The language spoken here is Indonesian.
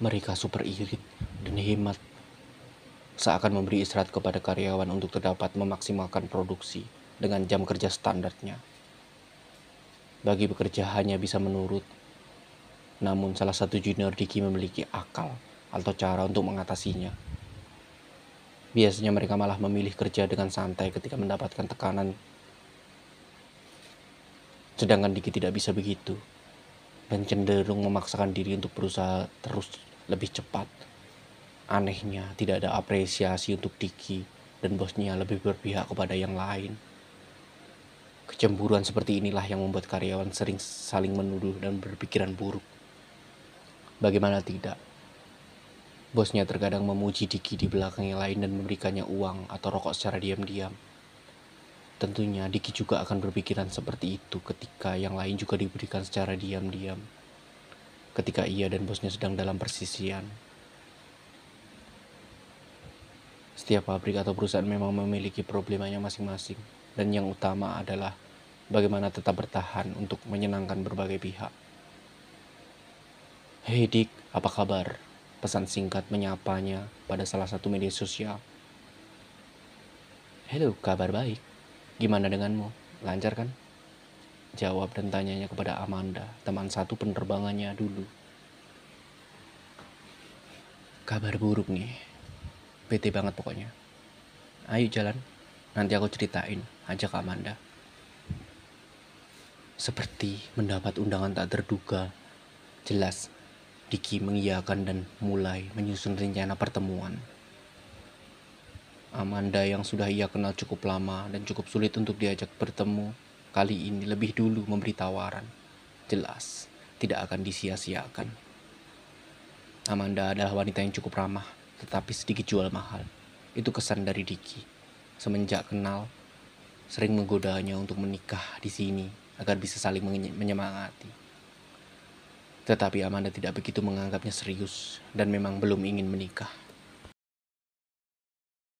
Mereka super irit dan hemat, seakan memberi istirahat kepada karyawan untuk terdapat memaksimalkan produksi dengan jam kerja standarnya. Bagi pekerja hanya bisa menurut, namun salah satu junior Diki memiliki akal atau cara untuk mengatasinya. Biasanya mereka malah memilih kerja dengan santai ketika mendapatkan tekanan. Sedangkan Diki tidak bisa begitu dan cenderung memaksakan diri untuk berusaha terus lebih cepat. Anehnya, tidak ada apresiasi untuk Diki dan bosnya lebih berpihak kepada yang lain. Kecemburuan seperti inilah yang membuat karyawan sering saling menuduh dan berpikiran buruk. Bagaimana tidak? Bosnya terkadang memuji Diki di belakang yang lain dan memberikannya uang atau rokok secara diam-diam. Tentunya Diki juga akan berpikiran seperti itu ketika yang lain juga diberikan secara diam-diam ketika ia dan bosnya sedang dalam persisian. Setiap pabrik atau perusahaan memang memiliki problemanya masing-masing, dan yang utama adalah bagaimana tetap bertahan untuk menyenangkan berbagai pihak. Hei Dick, apa kabar? Pesan singkat menyapanya pada salah satu media sosial. Halo, kabar baik. Gimana denganmu? Lancar kan? jawab dan tanyanya kepada Amanda, teman satu penerbangannya dulu. Kabar buruk nih. Bete banget pokoknya. Ayo jalan, nanti aku ceritain, ajak Amanda. Seperti mendapat undangan tak terduga, jelas Diki mengiyakan dan mulai menyusun rencana pertemuan. Amanda yang sudah ia kenal cukup lama dan cukup sulit untuk diajak bertemu kali ini lebih dulu memberi tawaran. Jelas, tidak akan disia-siakan. Amanda adalah wanita yang cukup ramah, tetapi sedikit jual mahal. Itu kesan dari Diki. Semenjak kenal, sering menggodanya untuk menikah di sini agar bisa saling menyemangati. Tetapi Amanda tidak begitu menganggapnya serius dan memang belum ingin menikah.